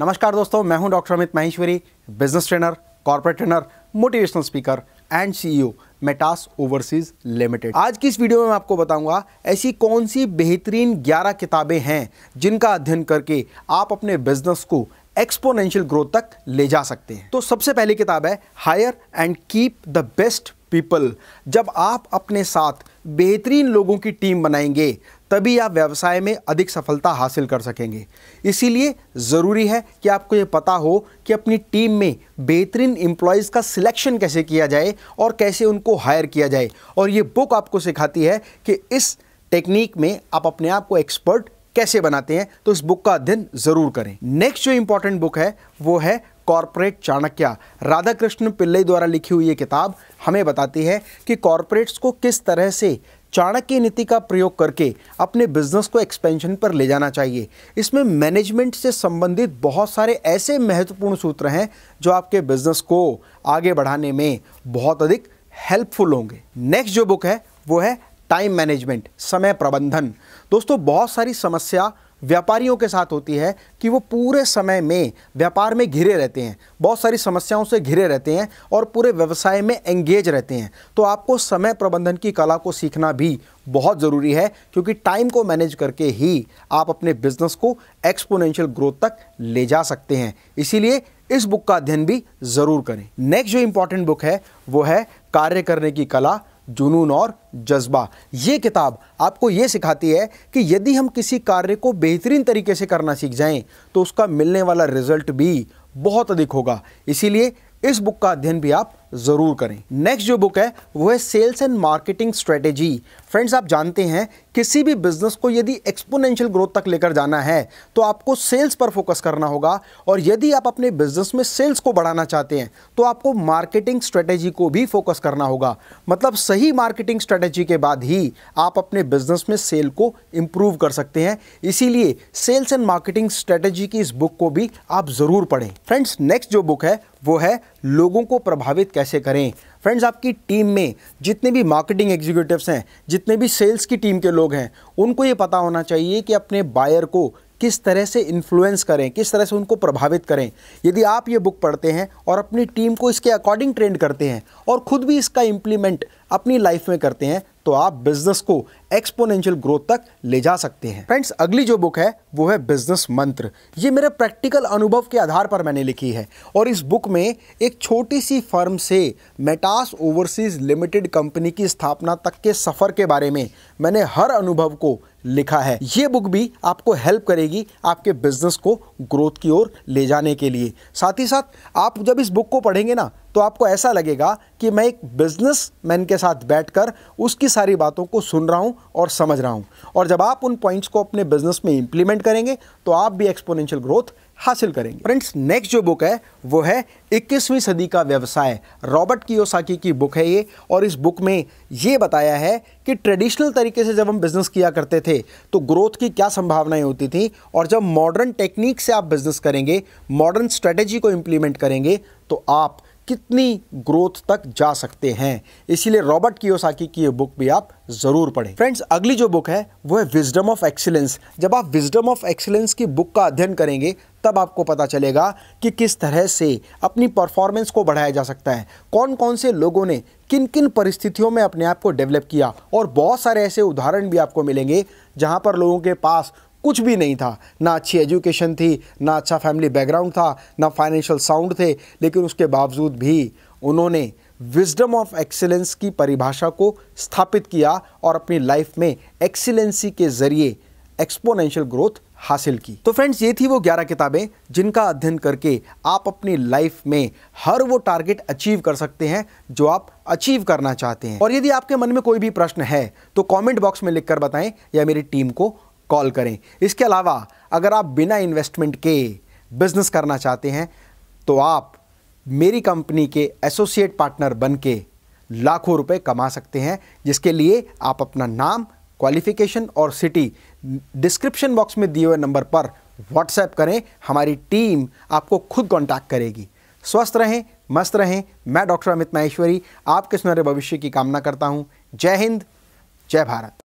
नमस्कार दोस्तों मैं हूं doctor Amit Maheshwari business trainer corporate trainer motivational speaker and CEO Metas overseas limited आज की इस वीडियो में मैं आपको बताऊंगा ऐसी कौन सी बेहतरीन 11 किताबें हैं जिनका अध्ययन करके आप अपने बिजनेस को एक्सपोनेंशियल ग्रोथ तक ले जा सकते हैं तो सबसे पहली किताब है hire and keep the best people जब आप अपने साथ बेहतरीन लोगों की टीम बनाएंगे तभी आप व्यवसाय में अधिक सफलता हासिल कर सकेंगे इसीलिए ज़रूरी है कि आपको ये पता हो कि अपनी टीम में बेहतरीन एम्प्लॉयज़ का सिलेक्शन कैसे किया जाए और कैसे उनको हायर किया जाए और ये बुक आपको सिखाती है कि इस टेक्निक में आप अपने आप को एक्सपर्ट कैसे बनाते हैं तो इस बुक का अध्ययन ज़रूर करें नेक्स्ट जो इम्पोर्टेंट बुक है वो है कॉरपोरेट चाणक्य राधा कृष्ण पिल्लई द्वारा लिखी हुई ये किताब हमें बताती है कि कॉरपोरेट्स को किस तरह से चाणक्य नीति का प्रयोग करके अपने बिजनेस को एक्सपेंशन पर ले जाना चाहिए इसमें मैनेजमेंट से संबंधित बहुत सारे ऐसे महत्वपूर्ण सूत्र हैं जो आपके बिजनेस को आगे बढ़ाने में बहुत अधिक हेल्पफुल होंगे नेक्स्ट जो बुक है वो है टाइम मैनेजमेंट समय प्रबंधन दोस्तों बहुत सारी समस्या व्यापारियों के साथ होती है कि वो पूरे समय में व्यापार में घिरे रहते हैं बहुत सारी समस्याओं से घिरे रहते हैं और पूरे व्यवसाय में एंगेज रहते हैं तो आपको समय प्रबंधन की कला को सीखना भी बहुत ज़रूरी है क्योंकि टाइम को मैनेज करके ही आप अपने बिजनेस को एक्सपोनेंशियल ग्रोथ तक ले जा सकते हैं इसीलिए इस बुक का अध्ययन भी ज़रूर करें नेक्स्ट जो इम्पॉर्टेंट बुक है वो है कार्य करने की कला जुनून और जज्बा ये किताब आपको ये सिखाती है कि यदि हम किसी कार्य को बेहतरीन तरीके से करना सीख जाएं तो उसका मिलने वाला रिजल्ट भी बहुत अधिक होगा इसीलिए इस बुक का अध्ययन भी आप ज़रूर करें नेक्स्ट जो बुक है वो है sales and marketing strategy friends आप जानते हैं किसी भी बिजनेस को यदि एक्सपोनेंशियल ग्रोथ तक लेकर जाना है तो आपको सेल्स पर फोकस करना होगा और यदि आप अपने बिजनेस में सेल्स को बढ़ाना चाहते हैं तो आपको मार्केटिंग स्ट्रेटेजी को भी फोकस करना होगा मतलब सही मार्केटिंग स्ट्रेटेजी के बाद ही आप अपने बिजनेस में सेल को इम्प्रूव कर सकते हैं इसीलिए सेल्स एंड मार्केटिंग स्ट्रेटेजी की इस बुक को भी आप ज़रूर पढ़ें फ्रेंड्स नेक्स्ट जो बुक है वो है लोगों को प्रभावित कैसे करें फ्रेंड्स आपकी टीम में जितने भी मार्केटिंग एग्जीक्यूटिव्स हैं जितने भी सेल्स की टीम के लोग हैं उनको ये पता होना चाहिए कि अपने बायर को किस तरह से इन्फ्लुएंस करें किस तरह से उनको प्रभावित करें यदि आप ये बुक पढ़ते हैं और अपनी टीम को इसके अकॉर्डिंग ट्रेंड करते हैं और ख़ुद भी इसका इम्प्लीमेंट अपनी लाइफ में करते हैं तो आप बिजनेस को एक्सपोनेंशियल ग्रोथ तक ले जा सकते हैं फ्रेंड्स अगली जो बुक है वो है बिजनेस मंत्र ये मेरे प्रैक्टिकल अनुभव के आधार पर मैंने लिखी है और इस बुक में एक छोटी सी फर्म से मेटास ओवरसीज लिमिटेड कंपनी की स्थापना तक के सफ़र के बारे में मैंने हर अनुभव को लिखा है ये बुक भी आपको हेल्प करेगी आपके बिजनेस को ग्रोथ की ओर ले जाने के लिए साथ ही साथ आप जब इस बुक को पढ़ेंगे ना तो आपको ऐसा लगेगा कि मैं एक बिजनेस मैन के साथ बैठकर उसकी सारी बातों को सुन रहा हूँ और समझ रहा हूँ और जब आप उन पॉइंट्स को अपने बिजनेस में इंप्लीमेंट करेंगे तो आप भी एक्सपोनेंशियल ग्रोथ हासिल करेंगे फ्रेंड्स नेक्स्ट जो बुक है वो है इक्कीसवीं सदी का व्यवसाय रॉबर्ट कियोसाकी की बुक है ये और इस बुक में ये बताया है कि ट्रेडिशनल तरीके से जब हम बिज़नेस किया करते थे तो ग्रोथ की क्या संभावनाएं होती थी और जब मॉडर्न टेक्निक से आप बिज़नेस करेंगे मॉडर्न स्ट्रेटेजी को इम्प्लीमेंट करेंगे तो आप कितनी ग्रोथ तक जा सकते हैं इसीलिए रॉबर्ट कियोसाकी की ये बुक भी आप ज़रूर पढ़ें फ्रेंड्स अगली जो बुक है वो है विजडम ऑफ एक्सीलेंस जब आप विजडम ऑफ एक्सीलेंस की बुक का अध्ययन करेंगे तब आपको पता चलेगा कि किस तरह से अपनी परफॉर्मेंस को बढ़ाया जा सकता है कौन कौन से लोगों ने किन किन परिस्थितियों में अपने आप को डेवलप किया और बहुत सारे ऐसे उदाहरण भी आपको मिलेंगे जहाँ पर लोगों के पास कुछ भी नहीं था ना अच्छी एजुकेशन थी ना अच्छा फैमिली बैकग्राउंड था ना फाइनेंशियल साउंड थे लेकिन उसके बावजूद भी उन्होंने विजडम ऑफ एक्सीलेंस की परिभाषा को स्थापित किया और अपनी लाइफ में एक्सीलेंसी के जरिए एक्सपोनेंशियल ग्रोथ हासिल की तो फ्रेंड्स ये थी वो 11 किताबें जिनका अध्ययन करके आप अपनी लाइफ में हर वो टारगेट अचीव कर सकते हैं जो आप अचीव करना चाहते हैं और यदि आपके मन में कोई भी प्रश्न है तो कमेंट बॉक्स में लिखकर बताएं या मेरी टीम को कॉल करें इसके अलावा अगर आप बिना इन्वेस्टमेंट के बिजनेस करना चाहते हैं तो आप मेरी कंपनी के एसोसिएट पार्टनर बन के लाखों रुपए कमा सकते हैं जिसके लिए आप अपना नाम क्वालिफिकेशन और सिटी डिस्क्रिप्शन बॉक्स में दिए हुए नंबर पर व्हाट्सएप करें हमारी टीम आपको खुद कांटेक्ट करेगी स्वस्थ रहें मस्त रहें मैं डॉक्टर अमित माहेश्वरी आपके सुनहरे भविष्य की कामना करता हूं जय हिंद जय भारत